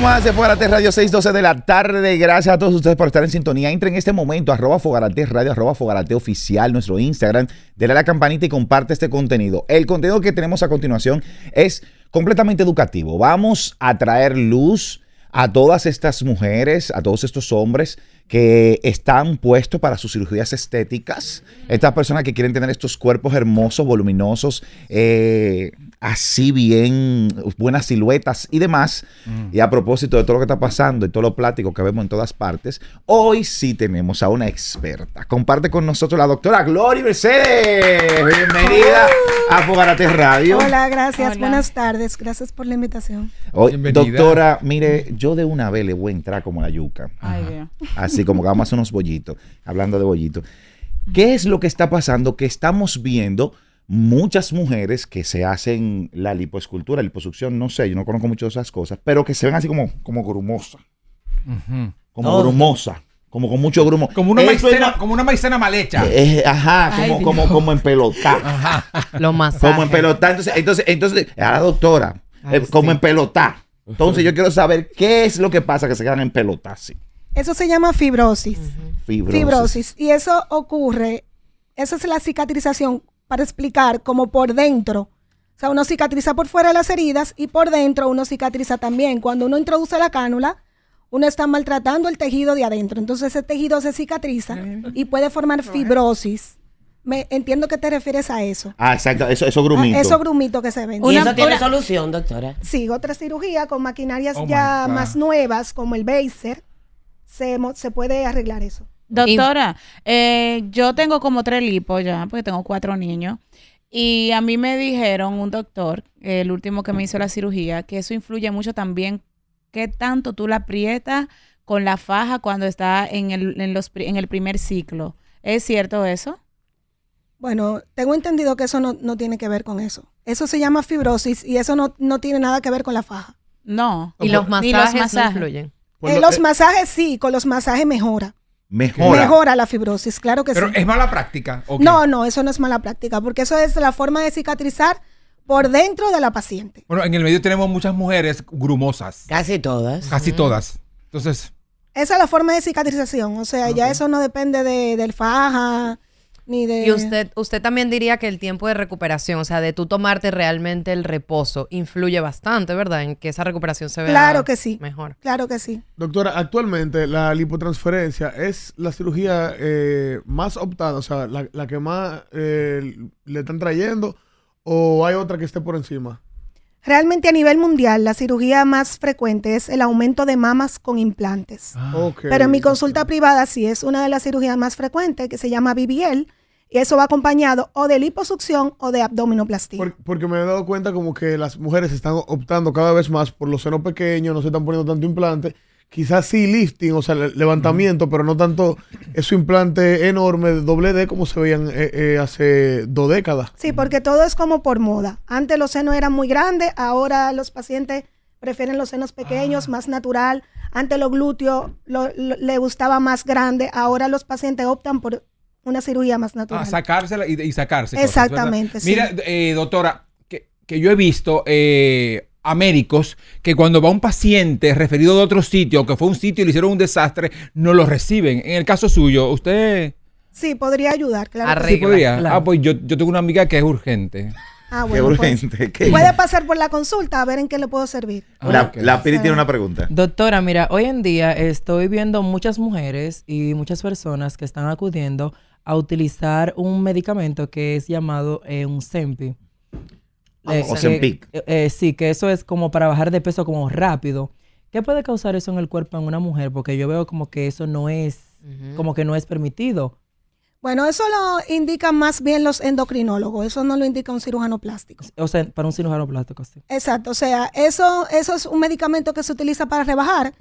más de Fogarate Radio 612 de la tarde. Gracias a todos ustedes por estar en sintonía. Entra en este momento, arroba Fogarate Radio, arroba Fogarate Oficial, nuestro Instagram. Dale a la campanita y comparte este contenido. El contenido que tenemos a continuación es completamente educativo. Vamos a traer luz a todas estas mujeres, a todos estos hombres que están puestos para sus cirugías estéticas, estas personas que quieren tener estos cuerpos hermosos, voluminosos, eh, así bien, buenas siluetas y demás. Mm. Y a propósito de todo lo que está pasando y todo lo plático que vemos en todas partes, hoy sí tenemos a una experta. Comparte con nosotros la doctora Gloria Mercedes. Bienvenida a Fogarate Radio. Hola, gracias. Buenas tardes. Gracias por la invitación. doctora, mire, yo de una vez le voy a entrar como la yuca. así como que vamos a hacer unos bollitos, hablando de bollitos. ¿Qué es lo que está pasando? Que estamos viendo muchas mujeres que se hacen la lipoescultura, liposucción, no sé, yo no conozco mucho de esas cosas, pero que se ven así como, como grumosa. Como grumosa. Como con mucho grumo. Como una, maicena, como una maicena mal hecha. Eh, eh, ajá, como, como, en pelota. Ajá. Lo más. Como en pelota. Entonces, entonces, a la doctora, eh, como en pelota. Entonces, yo quiero saber qué es lo que pasa que se quedan en pelota Eso se llama fibrosis. fibrosis. Fibrosis. Y eso ocurre, eso es la cicatrización para explicar como por dentro. O sea, uno cicatriza por fuera las heridas y por dentro uno cicatriza también. Cuando uno introduce la cánula, uno está maltratando el tejido de adentro. Entonces ese tejido se cicatriza y puede formar fibrosis. Me, entiendo que te refieres a eso. Ah, exacto, eso, eso grumito. Ah, eso grumito que se ven. ¿Y eso tiene solución, doctora? Sí, otra cirugía con maquinarias oh ya más nuevas, como el Baser, se puede arreglar eso. Doctora, eh, yo tengo como tres lipos ya, porque tengo cuatro niños. Y a mí me dijeron un doctor, el último que me hizo la cirugía, que eso influye mucho también qué tanto tú la aprietas con la faja cuando está en el, en el primer ciclo. ¿Es cierto eso? Bueno, tengo entendido que eso no, tiene que ver con eso. Eso se llama fibrosis y eso no, tiene nada que ver con la faja. No. ¿Y los masajes, los No influyen? los masajes sí, con los masajes mejora. Mejora. la fibrosis, claro que sí. Pero es mala práctica. No, no, eso no es mala práctica, porque eso es la forma de cicatrizar por dentro de la paciente. Bueno, en el medio tenemos muchas mujeres grumosas. Casi todas. Casi todas. Entonces. Esa es la forma de cicatrización, o sea, ya eso no depende de, del faja, y usted, usted también diría que el tiempo de recuperación, o sea, de tú tomarte realmente el reposo, influye bastante, ¿verdad? En que esa recuperación se vea claro que sí. mejor. Claro que sí. Doctora, actualmente la lipotransferencia es la cirugía eh, más optada, o sea, la, la que más eh, le están trayendo, o hay otra que esté por encima? Realmente a nivel mundial la cirugía más frecuente es el aumento de mamas con implantes. Ah. Pero en mi consulta privada sí es una de las cirugías más frecuentes que se llama BBL y eso va acompañado o de liposucción o de abdominoplastia. porque me he dado cuenta como que las mujeres están optando cada vez más por los senos pequeños, no se están poniendo tanto implante quizás sí lifting, o sea, levantamiento, pero no tanto eso implante enorme de doble D como se veían eh, eh, hace dos décadas. Sí, porque todo es como por moda. Antes los senos eran muy grandes, ahora los pacientes prefieren los senos pequeños, ah. más natural. Antes los glúteos lo, le gustaba más grande, ahora los pacientes optan por una cirugía más ah, natural. A sacársela y, sacarse. Exactamente. Mira, eh, doctora, que, que, yo he visto a médicos que cuando va un paciente referido de otro sitio, que fue un sitio y le hicieron un desastre, no lo reciben. En el caso suyo, usted... Sí, podría ayudar, claro. sí, podría. Ah, pues yo, tengo una amiga que es urgente. Ah, bueno, pues, qué urgente. Puede pasar por la consulta a ver en qué le puedo servir. Ah, la, Piri tiene una pregunta. Doctora, mira, hoy en día estoy viendo muchas mujeres y muchas personas que están acudiendo a utilizar un medicamento que es llamado eh, un SEMPI. O eh, eh, sí, que eso es como para bajar de peso como rápido. ¿Qué puede causar eso en el cuerpo en una mujer? Porque yo veo como que eso no es, como que no es permitido. Bueno, eso lo indican más bien los endocrinólogos, eso no lo indica un cirujano plástico. O sea, para un cirujano plástico, sí. Exacto, o sea, eso, eso es un medicamento que se utiliza para rebajar.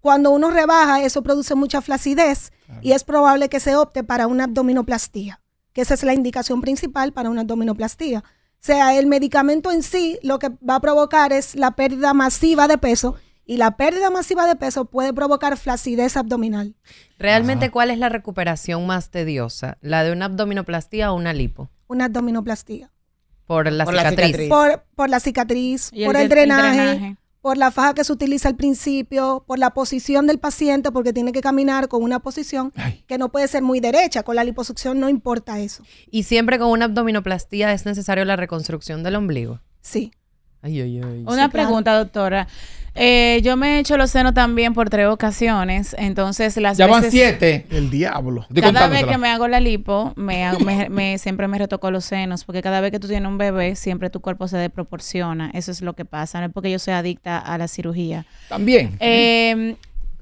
Cuando uno rebaja, eso produce mucha flacidez y es probable que se opte para una abdominoplastía, que esa es la indicación principal para una abdominoplastía sea, el medicamento en sí lo que va a provocar es la pérdida masiva de peso y la pérdida masiva de peso puede provocar flacidez abdominal. Realmente, ¿cuál es la recuperación más tediosa? ¿La de una abdominoplastía o una lipo? Una abdominoplastía. Por la cicatriz. Por, la cicatriz, por el, drenaje, por la faja que se utiliza al principio, por la posición del paciente, porque tiene que caminar con una posición que no puede ser muy derecha. Con la liposucción no importa eso. Y siempre con una abdominoplastía es necesario la reconstrucción del ombligo. Sí. Ay, ay, ay. Una pregunta, doctora. Eh, yo me he hecho los senos también por tres ocasiones, entonces las ya van siete. El diablo. cada vez que me hago la lipo, me, me, siempre me retoco los senos, porque cada vez que tú tienes un bebé, siempre tu cuerpo se desproporciona. Eso es lo que pasa, no es porque yo sea adicta a la cirugía. También. Eh,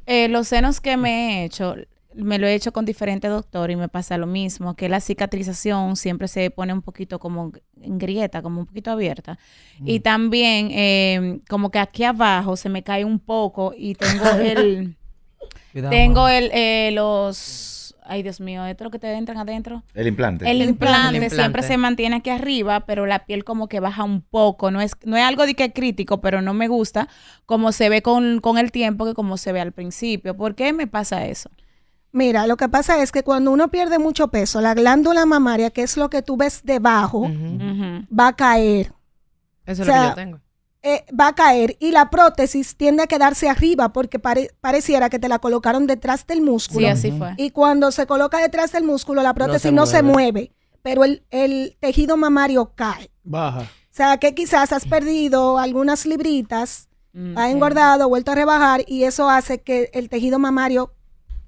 eh, los senos que me he hecho me lo he hecho con diferentes doctores y me pasa lo mismo, que la cicatrización siempre se pone un poquito como en grieta, como un poquito abierta. Y mm. también em, como que aquí abajo se me cae un poco y tengo el... tengo el, eh, los... Ay, Dios mío, esto es lo que te entran adentro. El implante. El implante, siempre se mantiene aquí arriba, pero la piel como que baja un poco. No es, no es algo de que es crítico, pero no me gusta como se ve con, con el tiempo que como se ve al principio. ¿Por qué me pasa eso? Mira, lo que pasa es que cuando uno pierde mucho peso, la glándula mamaria, que es lo que tú ves debajo, va a caer. Eso es lo que yo tengo. Eh, va a caer y la prótesis tiende a quedarse arriba porque pareciera que te la colocaron detrás del músculo. Sí, así fue. Y cuando se coloca detrás del músculo, la prótesis no se mueve, pero el, tejido mamario cae. Baja. O sea, que quizás has perdido algunas libritas, mm, has engordado, vuelto a rebajar y eso hace que el tejido mamario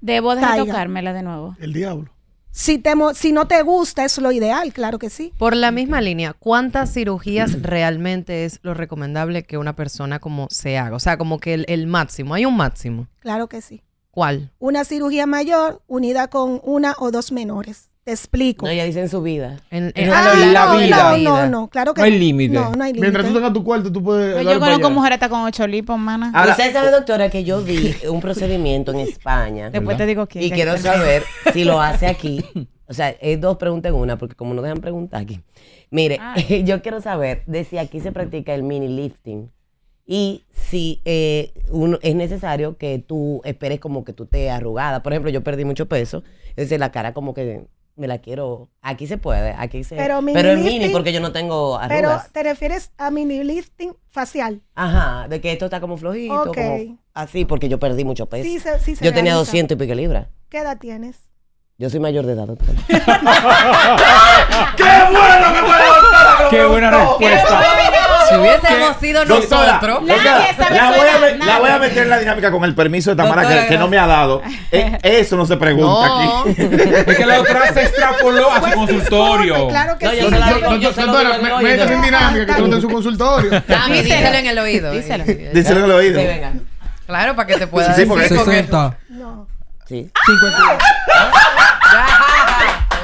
Debo de de nuevo. El diablo. Si, te, si no te gusta, es lo ideal, claro que sí. Por la misma línea, ¿cuántas cirugías realmente es lo recomendable que una persona como se haga? O sea, como que el, el máximo, hay un máximo. Claro que sí. ¿Cuál? Una cirugía mayor unida con una o dos menores explico. No, ella dice en su vida. En, la, no, vida. No, no, no, claro que no. hay límite. No, no hay límite. Mientras tú tengas tu cuarto, tú puedes. Pues yo conozco mujeres hasta con ocho lipos, mana. Usted sabe, doctora, que yo vi un procedimiento en España. Después te digo quién. Y quiero saber si lo hace aquí. O sea, es dos preguntas en una, porque como no dejan preguntar aquí. Mire, ah. yo quiero saber de si aquí se practica el mini lifting y si eh, es necesario que tú esperes como que tú te arrugada. Por ejemplo, yo perdí mucho peso, Es decir, la cara como que me la quiero. Aquí se puede, aquí se. Pero, es mini porque yo no tengo arrugas. Pero te refieres a mini lifting facial. Ajá, de que esto está como flojito, ok así, porque yo perdí mucho peso. yo tenía 200 y pico libras. ¿Qué edad tienes? Yo soy mayor de edad, doctor. ¡Qué bueno que fue, ¡Qué buena respuesta! Si hubiésemos sido nosotros. La voy a meter en la dinámica con el permiso de Tamara que, que no me ha dado. Eh, eso no se pregunta aquí. es que la otra se extrapoló a su pues, consultorio. Claro que no, sí. Yo, en dinámica que tú no en su consultorio. díselo en el oído. Díselo. Díselo en el oído. Claro, para que te pueda sí, decir. 60. No. Sí. 52. Ya,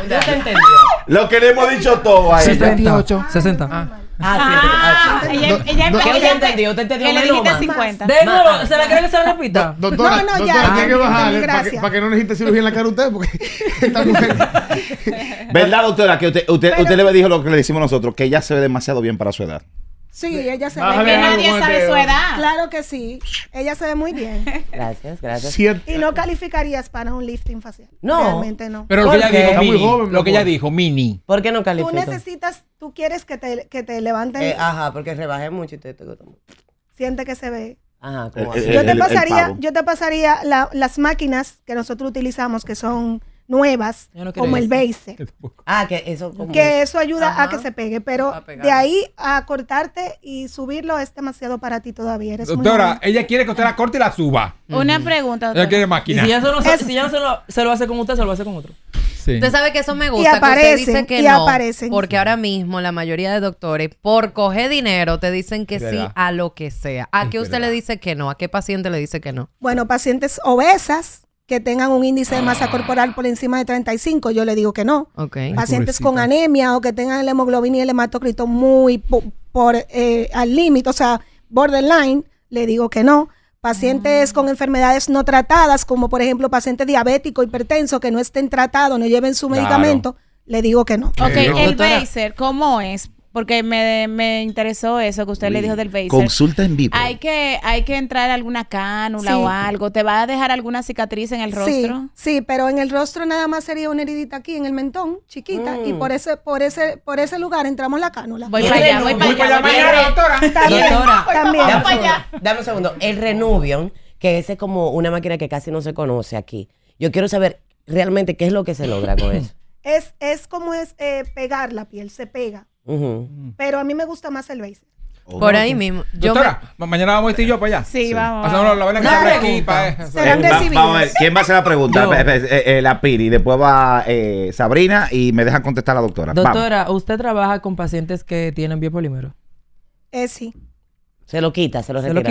ya, Te entendió. Lo que le hemos dicho todo ahí. 68. 60. Ah. Ah, ah, ah, Ella, em- ella, ella entendió, te Que le dijiste 50. De nuevo, ¿se la cree que se la repita? doctora, no, no, doctora, ya. tiene que eh, para que, no le no necesite cirugía en la cara usted, porque esta mujer... ¿Verdad, doctora, que usted, usted, usted le dijo lo que le decimos nosotros, que ella se ve demasiado bien para su edad? Sí, ella se ve. Que nadie sabe su edad. Claro que sí. Ella se ve muy bien. Gracias, gracias. Y no calificarías para un lifting facial. No. Realmente no. Pero lo que ella dijo, mini, ¿Por qué no calificas. Tú necesitas, tú quieres que te, que te levanten. Eh, ajá, porque rebajé mucho y te tengo Siente que se ve. Ajá, como eh, así. Eh, yo te pasaría, yo te pasaría las máquinas que nosotros utilizamos, que son nuevas, como el base. Ah, que eso. Como que eso ayuda a que se pegue, pero de ahí a cortarte y subirlo es demasiado para ti todavía. doctora, ella quiere que usted la corte y la suba. Una pregunta. Ella si ya, se lo, hace con usted, se lo hace con otro. Usted sabe que eso me gusta. que usted dice que no, Porque ahora mismo la mayoría de doctores, por coger dinero, te dicen que sí a lo que sea. ¿A qué usted le dice que no? ¿A qué paciente le dice que no? Bueno, pacientes obesas, que tengan un índice de masa corporal por encima de 35, yo le digo que no. Pacientes con anemia o que tengan el hemoglobina y el hematocrito muy por eh, al límite, o sea, borderline, le digo que no. Pacientes con enfermedades no tratadas, como por ejemplo pacientes diabéticos, hipertenso que no estén tratados, no lleven su medicamento, le digo que no. Ok, el Baser, ¿cómo es? porque me, interesó eso que usted le dijo del Facebook. Consulta en vivo. Hay que, hay que entrar alguna cánula o algo. ¿Te va a dejar alguna cicatriz en el rostro? Sí, pero en el rostro nada más sería una heridita aquí en el mentón, chiquita, y mm. por ese, por ese, por ese lugar entramos la cánula. Voy para allá, voy para allá. Voy para allá, doctora. doctora. También. Dame, un segundo, El Renubion, que ese es como una máquina que casi no se conoce aquí. Yo quiero saber realmente qué es lo que se logra con eso. Es, es como es eh, pegar la piel, se pega. Mm. Pero a mí me gusta más el béisbol. Oh, Por ahí mismo. Doctora, mañana vamos a ir yo para allá. Sí, vamos. la vela que aquí. Para... Eh, vamos a ver, ¿quién va a hacer la pregunta? Eh, eh, la Piri, después va Sabrina y me dejan contestar la doctora. Doctora, ¿usted trabaja con pacientes que tienen biopolímero? Eh, sí. Se lo quita, se lo retira. lo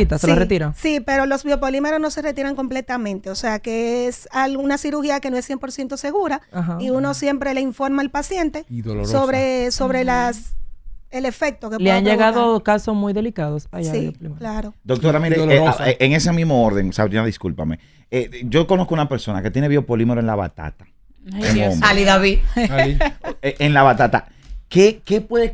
quita, sí, pero los biopolímeros no se retiran completamente. O sea, que es alguna cirugía que no es 100% segura y uno siempre le informa al paciente sobre, sobre las el efecto que Le han llegado casos muy delicados. Allá sí, claro. Doctora, mire, eh, eh, en ese mismo orden, Sabrina, discúlpame. Eh, yo conozco una persona que tiene biopolímero en la batata. Ay, Ali David. en la batata. ¿Qué, ¿Qué, puede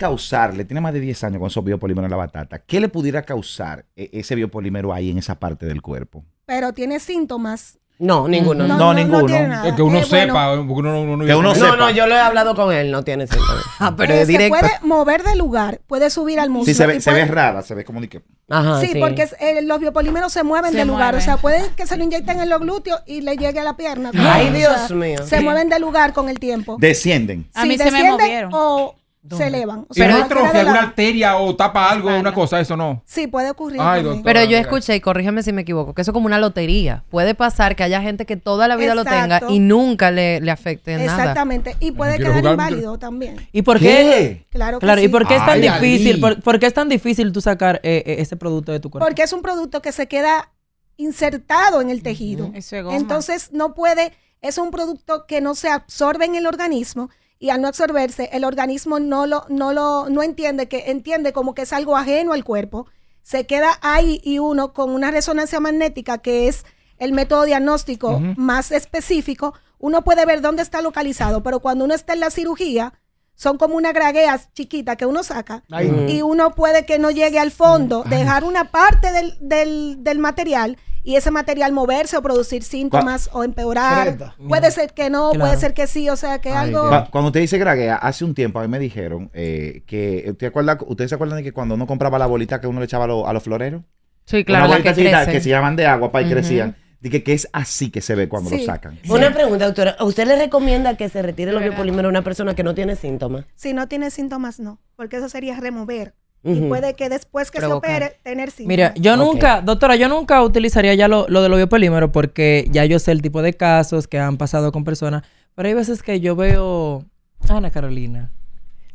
Le Tiene más de 10 años con esos biopolímeros en la batata. ¿Qué le pudiera causar eh, ese biopolímero ahí en esa parte del cuerpo? Pero tiene síntomas. No, ninguno. No, ninguno. que uno eh, sepa. que uno sepa. No, no, yo lo he hablado con él, no tiene síntomas. Ah, pero es directo. Se puede mover de lugar, puede subir al muslo. se ve, rara, se ve como ni que... Ajá, sí, porque eh, los biopolímeros se mueven de lugar. O sea, puede que se lo inyecten en los glúteos y le llegue a la pierna. Ay, Dios mío. Se mueven de lugar con el tiempo. Descienden. A mí se me movieron. O, se elevan. pero es una arteria o tapa algo, una cosa, eso no. Sí, puede ocurrir. pero yo escuché, y corrígeme si me equivoco, que eso es como una lotería. Puede pasar que haya gente que toda la vida lo tenga y nunca le, afecte nada. Exactamente. Y puede quedar inválido también. ¿Y por qué? Claro, que claro ¿Y por qué es tan difícil? Por, es tan difícil tú sacar eh, eh, ese producto de tu cuerpo? Porque es un producto que se queda insertado en el tejido. Entonces no puede, es un producto que no se absorbe en el organismo y al no absorberse, el organismo no lo, no lo, no entiende que entiende como que es algo ajeno al cuerpo. Se queda ahí y uno con una resonancia magnética que es el método diagnóstico más específico, uno puede ver dónde está localizado, pero cuando uno está en la cirugía, son como unas gragueas chiquitas que uno saca y uno puede que no llegue al fondo, dejar una parte del, del, del material y ese material moverse o producir síntomas o empeorar. Puede ser que no, puede ser que sí, o sea que algo... Cuando usted dice graguea, hace un tiempo a mí me dijeron eh, que... ¿usted ¿Ustedes se acuerdan de que cuando uno compraba la bolita que uno le echaba a, los floreros? Sí, claro. que, se llaman de agua para que crecían. Dije que es así que se ve cuando lo sacan. Una pregunta, doctora. usted le recomienda que se retire los biopolímeros a una persona que no tiene síntomas? Si no tiene síntomas, no. Porque eso sería remover y puede que después que se opere, tener síntomas. Mira, yo nunca, doctora, yo nunca utilizaría ya lo, lo de los biopolímeros porque ya yo sé el tipo de casos que han pasado con personas. Pero hay veces que yo veo, ah, Ana Carolina,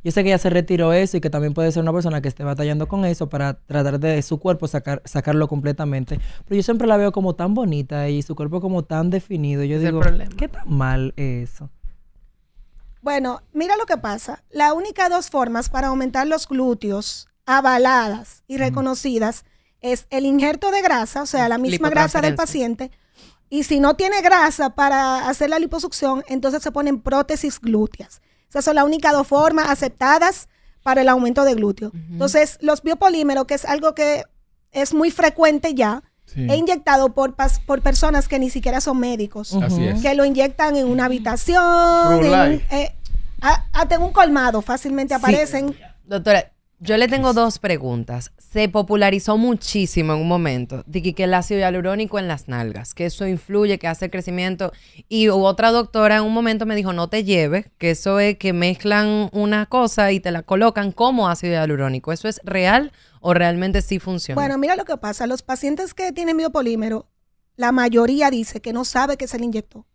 yo sé que ya se retiró eso y que también puede ser una persona que esté batallando con eso para tratar de su cuerpo sacar, sacarlo completamente. Pero yo siempre la veo como tan bonita y su cuerpo como tan definido. Yo digo, ¿qué tan mal es eso? Bueno, mira lo que pasa. La única dos formas para aumentar los glúteos avaladas y reconocidas es el injerto de grasa, o sea, la misma grasa del paciente. Y si no tiene grasa para hacer la liposucción, entonces se ponen prótesis glúteas. Esas son las únicas dos formas aceptadas para el aumento de glúteo. Entonces, los biopolímeros, que es algo que es muy frecuente ya, e He inyectado por, por personas que ni siquiera son médicos. Que lo inyectan en una habitación, en, eh, hasta en un colmado fácilmente aparecen. Doctora, yo le tengo dos preguntas. Se popularizó muchísimo en un momento que el ácido hialurónico en las nalgas, que eso influye, que hace crecimiento. Y otra doctora en un momento me dijo, no te lleves, que eso es que mezclan una cosa y te la colocan como ácido hialurónico. ¿Eso es real o realmente sí funciona? Bueno, mira lo que pasa. Los pacientes que tienen biopolímero, la mayoría dice que no sabe que se le inyectó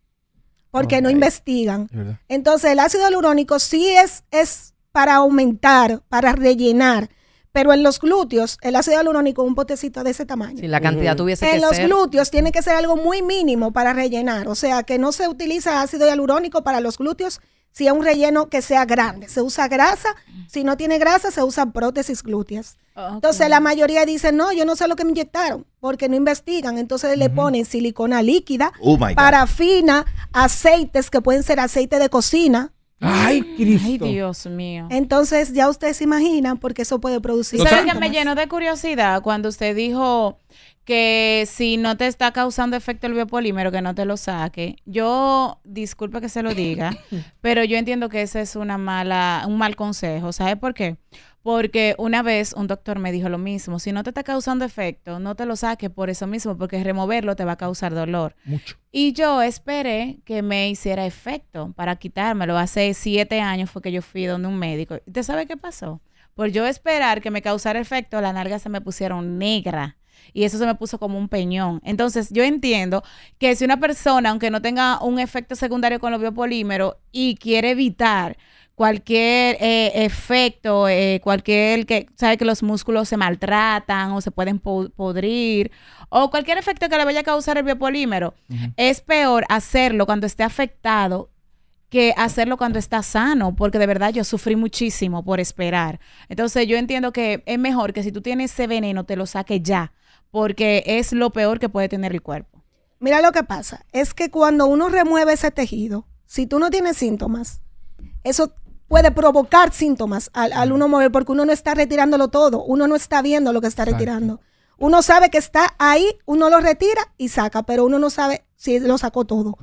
porque no investigan. Entonces, el ácido hialurónico sí es, es para aumentar, para rellenar. Pero en los glúteos, el ácido hialurónico, un potecito de ese tamaño. Si la cantidad tuviese que ser. En los glúteos tiene que ser algo muy mínimo para rellenar. O sea, que no se utiliza ácido hialurónico para los glúteos si es un relleno que sea grande. Se usa grasa. Si no tiene grasa, se usan prótesis glúteas. Entonces, la mayoría dice no, yo no sé lo que me inyectaron, porque no investigan. Entonces, le ponen silicona líquida, oh parafina, aceites que pueden ser aceite de cocina, Ay, Cristo. Ay, Dios mío. Entonces, ya ustedes se imaginan qué eso puede producir. Sabes que me llenó de curiosidad cuando usted dijo que si no te está causando efecto el biopolímero, que no te lo saque. Yo, disculpe que se lo diga, pero yo entiendo que ese es una mala, un mal consejo. ¿Sabe por qué? Porque una vez un doctor me dijo lo mismo, si no te está causando efecto, no te lo saques por eso mismo, porque removerlo te va a causar dolor. Mucho. Y yo esperé que me hiciera efecto para quitármelo. Hace siete años fue que yo fui donde un médico. ¿Usted sabe qué pasó? Por yo esperar que me causara efecto, las nalgas se me pusieron negras y eso se me puso como un peñón. Entonces, yo entiendo que si una persona, aunque no tenga un efecto secundario con los biopolímeros y quiere evitar cualquier eh, efecto, eh, cualquier que sabe que los músculos se maltratan o se pueden podrir o cualquier efecto que le vaya a causar el biopolímero, es peor hacerlo cuando esté afectado que hacerlo cuando está sano, porque de verdad yo sufrí muchísimo por esperar. Entonces yo entiendo que es mejor que si tú tienes ese veneno te lo saques ya, porque es lo peor que puede tener el cuerpo. Mira lo que pasa, es que cuando uno remueve ese tejido, si tú no tienes síntomas, eso puede provocar síntomas al, uno mover, porque uno no está retirándolo todo, uno no está viendo lo que está retirando. Uno sabe que está ahí, uno lo retira y saca, pero uno no sabe si lo sacó todo.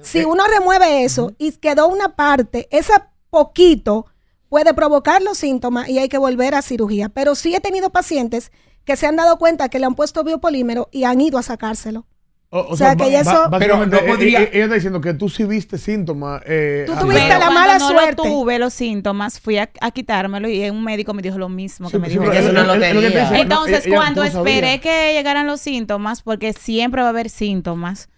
Si uno remueve eso y quedó una parte, ese poquito puede provocar los síntomas y hay que volver a cirugía. Pero sí he tenido pacientes que se han dado cuenta que le han puesto biopolímero y han ido a sacárselo. O, sea, que ya eso... Pero eh, eh, Ella, está diciendo que tú sí viste síntomas. Eh, tú tuviste la mala suerte. Lo tuve los síntomas, fui a, quitármelo y un médico me dijo lo mismo que me dijo. eso no lo Entonces, cuando esperé que llegaran los síntomas, porque siempre va a haber síntomas,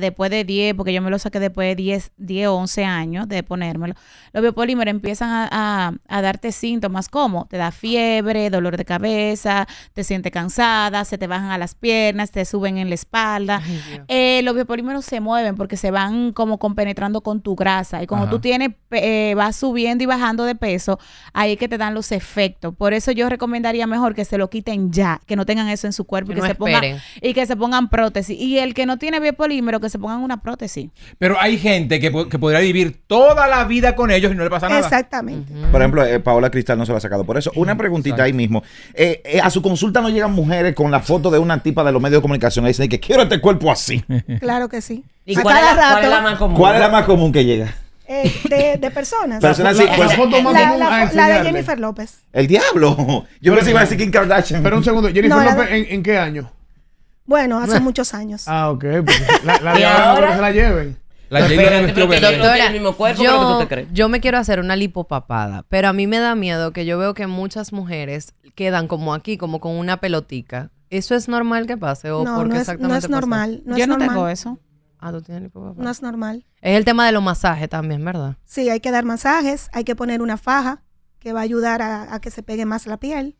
después de 10, porque yo me lo saqué después de 10, 10 o 11 años de ponérmelo, los biopolímeros empiezan a, a, darte síntomas como te da fiebre, dolor de cabeza, te sientes cansada, se te bajan a las piernas, te suben en la espalda. Eh, los biopolímeros se mueven porque se van como compenetrando con tu grasa y como tú tienes, eh, vas subiendo y bajando de peso, ahí es que te dan los efectos. Por eso yo recomendaría mejor que se lo quiten ya, que no tengan eso en su cuerpo y, que se pongan, y que se pongan prótesis. Y el que no tiene biopolímeros, polímero que se pongan una prótesis. Pero hay gente que, podría vivir toda la vida con ellos y no le pasa nada. Exactamente. Por ejemplo, eh, Paola Cristal no se lo ha sacado por eso. Una preguntita ahí mismo. Eh, eh, a su consulta no llegan mujeres con la foto de una tipa de los medios de comunicación dicen que quiero este cuerpo así. Claro que sí. ¿Y cuál, es la, más común? ¿Cuál es la más común que llega? de, personas. personas la, la, ah, de Jennifer López. El diablo. Yo pensé iba a decir Kim Kardashian. Pero un segundo, ¿Jennifer López en qué año? Bueno, hace muchos años. Ah, ok. Pues, la, la, se la lleven. La lleven yo, yo me quiero hacer una lipopapada, pero a mí me da miedo que yo veo que muchas mujeres quedan como aquí, como con una pelotica. ¿Eso es normal que pase? ¿O no, no, es, no es normal. No yo no tengo eso. Ah, tú tienes lipopapada. No es normal. Es el tema de los masajes también, ¿verdad? Sí, hay que dar masajes, hay que poner una faja que va a ayudar a que se pegue más la piel.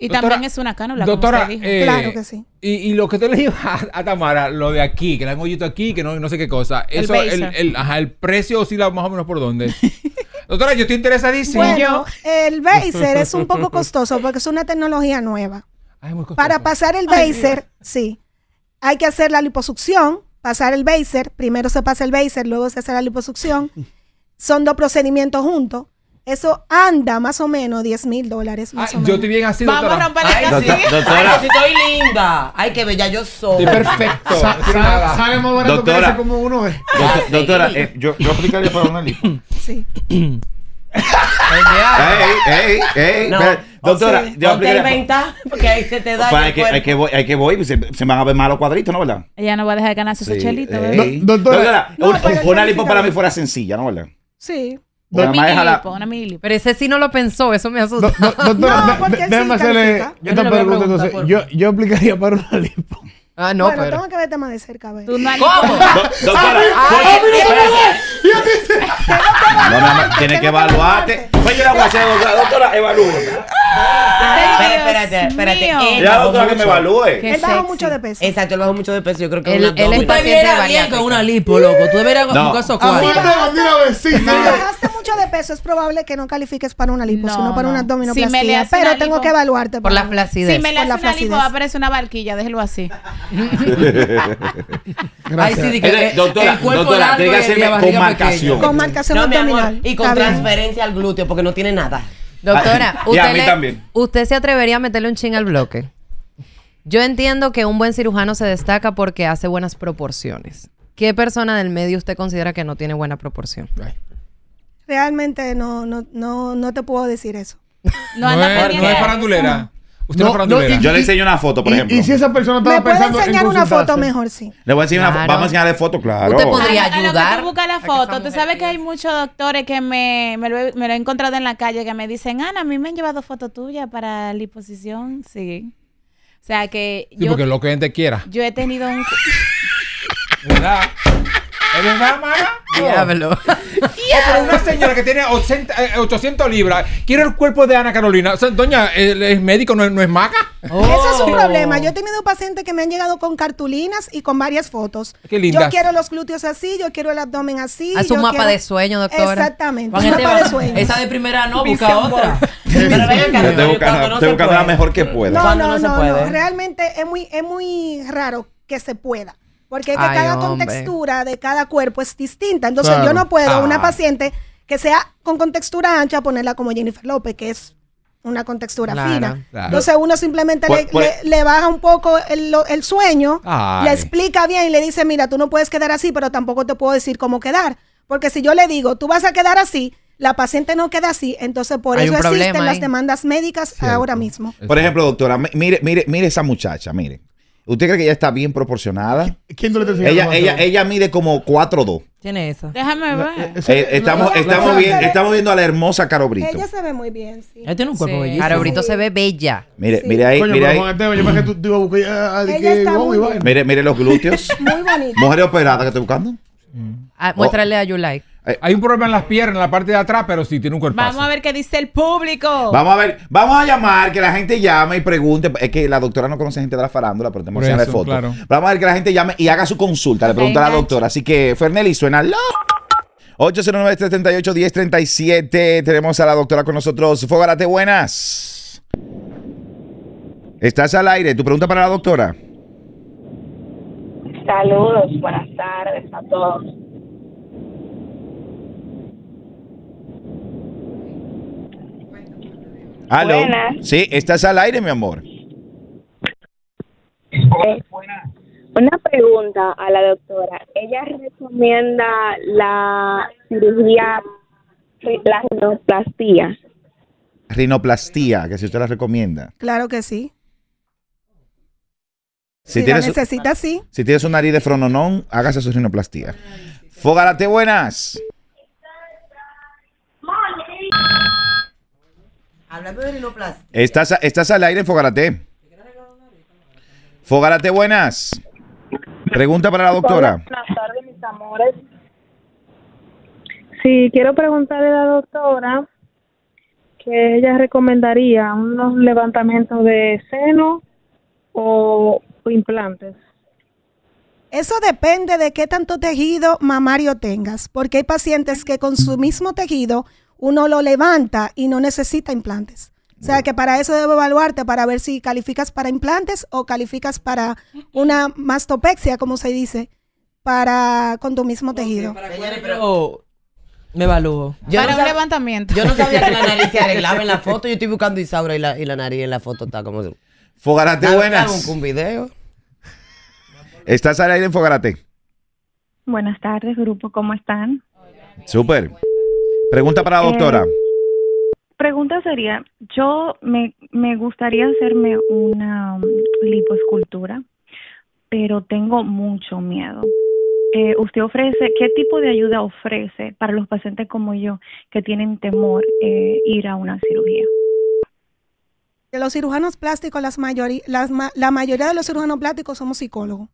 Y también es una cánula. Doctora, eh, claro que sí. Y, lo que te le digo a, Tamara, lo de aquí, que le han hoyito aquí, que no, no sé qué cosa. Eso, el, el, ajá, el precio oscila más o menos por dónde. doctora, yo estoy interesadísimo. Bueno, el Baser es un poco costoso porque es una tecnología nueva. Para pasar el Baser, sí, hay que hacer la liposucción, pasar el Baser. Primero se pasa el Baser, luego se hace la liposucción. Son dos procedimientos juntos. Eso anda más o menos 10 mil dólares. Más Ay, yo estoy bien así, doctora. Vamos a romper Ay, doctora, si estoy linda. Ay, qué bella yo soy. Estoy perfecto. Sa sa doctora. como uno es. Eh. Ah, doctora, eh, yo, yo aplicaría para una lipo. Sí. ey, ey, ey. Doctora, yo aplicaría. porque ahí se te da. hay, que, hay, que voy, hay que voy, se, van a ver malos cuadritos, ¿no, verdad? Ella no va a dejar de ganar sus sí, doctora, un, una lipo para mí fuera sencilla, ¿no, verdad? Sí. Una Pero ese sí no lo pensó, eso me asustó. No, Yo Yo, aplicaría para una lipo. Ah, no, pero. tengo que verte temas de cerca, a no tienes ah, que evaluarte. doctora, doctora, espérate, espérate. espérate. La doctora que me evalúe. él bajó mucho de peso. Exacto, él bajó mucho de peso. Yo creo que él, él es paciente bien con una lipo, loco. Tú deberías con un caso cuatro. Si bajaste mucho de peso, es probable que no califiques para una lipo, sino para una abdominoplastia. pero tengo que evaluarte. Por la flacidez. Si me le una lipo, va a aparecer una barquilla. Déjelo así. Ay, sí, que doctora, doctora, tiene que hacerme con marcación. Con marcación abdominal. Y con transferencia al glúteo, porque no tiene nada. Doctora, ah, usted, se atrevería a meterle un ching al bloque? Yo entiendo que un buen cirujano se destaca porque hace buenas proporciones. ¿Qué persona del medio usted considera que no tiene buena proporción? Realmente no, no, no, no te puedo decir eso. No, no farandulera. Yo le enseño una foto, por ejemplo. Y si esa persona estaba ¿Me puede enseñar una foto mejor, sí. Le voy a enseñar una una Vamos a enseñarle foto, claro. Usted podría a, ayudar. busca la foto. Tú sabes que hay muchos doctores que me, me, lo he, encontrado en la calle que me dicen, Ana, a mí me han llevado fotos tuyas para la exposición. Sí. O sea que. Sí, yo, porque lo que gente quiera. Yo he tenido un. ¿Verdad? ¿Es O oh, por una señora que tiene 800 eh, libras. Quiero el cuerpo de Ana Carolina. doña, el médico? ¿No es, maga? Eso es un oh. problema. Yo he tenido pacientes que me han llegado con cartulinas y con varias fotos. Qué linda. Yo quiero los glúteos así, yo quiero el abdomen así. Es un mapa de sueño, doctora. Exactamente. Un este mapa de sueño. Esa de primera no, busca otra. Pero venga, tengo que hacer la mejor que pueda. No, no, no, no, no. Realmente es muy, es muy raro que se pueda. Porque cada contextura de cada cuerpo es distinta. Entonces yo no puedo una ah. paciente que sea con contextura ancha ponerla como Jennifer López, que es una contextura fina. Entonces uno simplemente le, baja un poco el, el sueño, le explica bien y le dice, mira, tú no puedes quedar así, pero tampoco te puedo decir cómo quedar. Porque si yo le digo, tú vas a quedar así, la paciente no queda así, entonces por eso existen las demandas médicas ahora mismo. Por ejemplo, doctora, mire, mire, mire esa muchacha, mire. ¿Usted cree que ella está bien proporcionada? ¿Quién tú le ella, ella, ella mide como 2. Tiene eso. Déjame ver. Eh, eh, estamos, estamos, estamos viendo a la hermosa Caro Brito. Ella se ve muy bien, sí. Ella tiene un cuerpo bellísimo. Caro Brito se ve bella. Mire, mire ahí, Coño, mire Mire, mire los glúteos. muy bonito. Mujeres operadas que estoy buscando. Mm. Ah, muéstrale a Yulai. Eh, Hay un problema en las piernas, en la parte de atrás, pero sí tiene un cuerpo. Vamos a ver qué dice el público. Vamos a ver, vamos a llamar, que la gente llame y pregunte. Es que la doctora no conoce gente de la farándula, pero tenemos que de fotos. Vamos a ver que la gente llame y haga su consulta, le pregunta a la doctora. Así que, Ferneli, suena 809-338-1037. Tenemos a la doctora con nosotros. Fogarate, buenas. Estás al aire. Tu pregunta para la doctora. Saludos, buenas tardes a todos. Aló. Sí, estás al aire, mi amor. Eh, una pregunta a la doctora. Ella recomienda la cirugía, la rinoplastía. Rinoplastía, que si usted la recomienda. Claro que sí. Si, tienes, necesita, sí. Si tienes un nariz de frononón, hágase su rinoplastía. Fogarate buenas. Hablando de rinoplastia. Estás, estás al aire en Fogarate. Fogarate, buenas. Pregunta para la doctora. Buenas tardes, mis amores. Sí, quiero preguntarle a la doctora que ella recomendaría unos levantamientos de seno o implantes. Eso depende de qué tanto tejido mamario tengas, porque hay pacientes que con su mismo tejido uno lo levanta y no necesita implantes. O sea que para eso debo evaluarte, para ver si calificas para implantes o calificas para una mastopexia, como se dice, para con tu mismo tejido. me evalúo. para un levantamiento. Yo no sabía que la nariz se arreglaba en la foto. Yo estoy buscando Isaura y la, nariz en la foto está como... Fogarate buenas. Un, un video. ¿Estás ahí aire en Fogarate? Buenas tardes, grupo. ¿Cómo están? Súper. Pregunta para la eh, doctora. pregunta sería, yo me, gustaría hacerme una um, lipoescultura, pero tengo mucho miedo. Eh, usted ofrece, ¿qué tipo de ayuda ofrece para los pacientes como yo que tienen temor eh, ir a una cirugía? Los cirujanos plásticos, las las, la mayoría de los cirujanos plásticos somos psicólogos,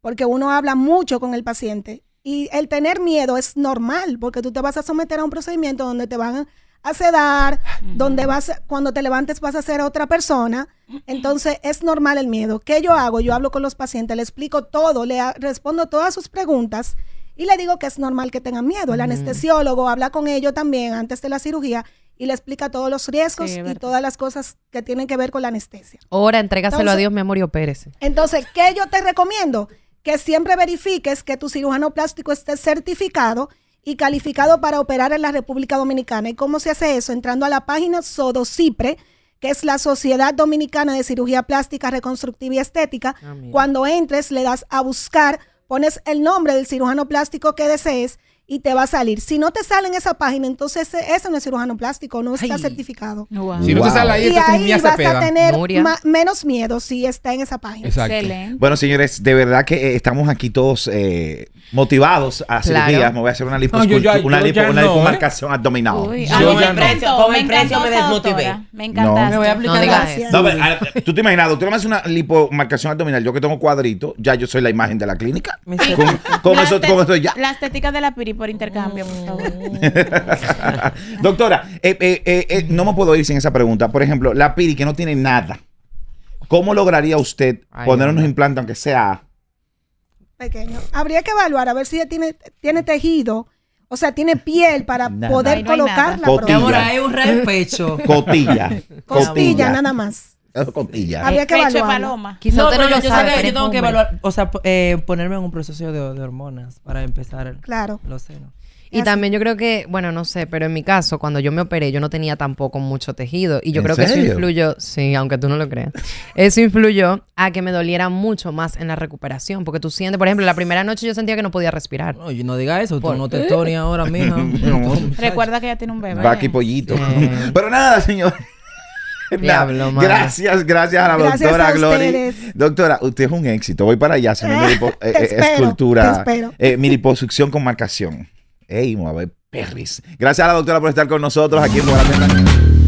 porque uno habla mucho con el paciente y el tener miedo es normal, porque tú te vas a someter a un procedimiento donde te van a sedar, donde vas, cuando te levantes vas a ser otra persona. Entonces es normal el miedo. ¿Qué yo hago? Yo hablo con los pacientes, le explico todo, le respondo todas sus preguntas y le digo que es normal que tengan miedo. El anestesiólogo habla con ellos también antes de la cirugía y le explica todos los riesgos y todas las cosas que tienen que ver con la anestesia. Ahora, entrégaselo a Dios, mi amor, y Entonces, ¿qué yo te recomiendo? que siempre verifiques que tu cirujano plástico esté certificado y calificado para operar en la República Dominicana. ¿Y cómo se hace eso? Entrando a la página Sodocipre, que es la Sociedad Dominicana de Cirugía Plástica, Reconstructiva y Estética. Ah, Cuando entres, le das a buscar, pones el nombre del cirujano plástico que desees y te va a salir. Si no te sale en esa página, entonces ese, no es cirujano plástico, no está certificado. Wow. Si no te sale ahí, y ahí vas a tener menos miedo si está en esa página. Excelente. Bueno, señores, de verdad que eh, estamos aquí todos eh, motivados a claro. días Me voy a hacer una liposucción una, lipo, una lipomarcación no, ¿eh? abdominal. Uy, yo yo precio, con el precio me desmotivé. Me encanta. Me voy a aplicar gracias. No, ah, tú te imaginas, tú me haces una lipomarcación abdominal, yo que tengo cuadrito, ya yo soy la imagen de la clínica. con, con eso, con eso ya. La estética de la piripa por intercambio, Doctora, eh, eh, eh, no me puedo ir sin esa pregunta. Por ejemplo, la Piri que no tiene nada. ¿Cómo lograría usted poner unos implantes aunque sea pequeño? Habría que evaluar a ver si ella tiene, tiene tejido. O sea, tiene piel para poder colocarla. Ahora es un pecho Cotilla. Costilla, nada más. Había que evaluar. yo, tengo que evaluar, o sea, eh, ponerme en un proceso de, hormonas para empezar los senos. Y también yo creo que, bueno, no sé, pero en mi caso, cuando yo me operé, yo no tenía tampoco mucho tejido. Y yo creo que eso influyó, sí, aunque tú no lo creas, eso influyó a que me doliera mucho más en la recuperación. Porque tú sientes, por ejemplo, la primera noche yo sentía que no podía respirar. No, yo no diga eso, tú no te toni ahora, mismo. Recuerda que ya tiene un bebé. Va aquí pollito. pero nada, señor. gracias, gracias a la doctora Gloria. Doctora, usted es un éxito. Voy para allá. Se eh, me eh, eh, escultura. Mi liposucción con marcación. Ey, a ver, Perris. Gracias a la doctora por estar con nosotros aquí en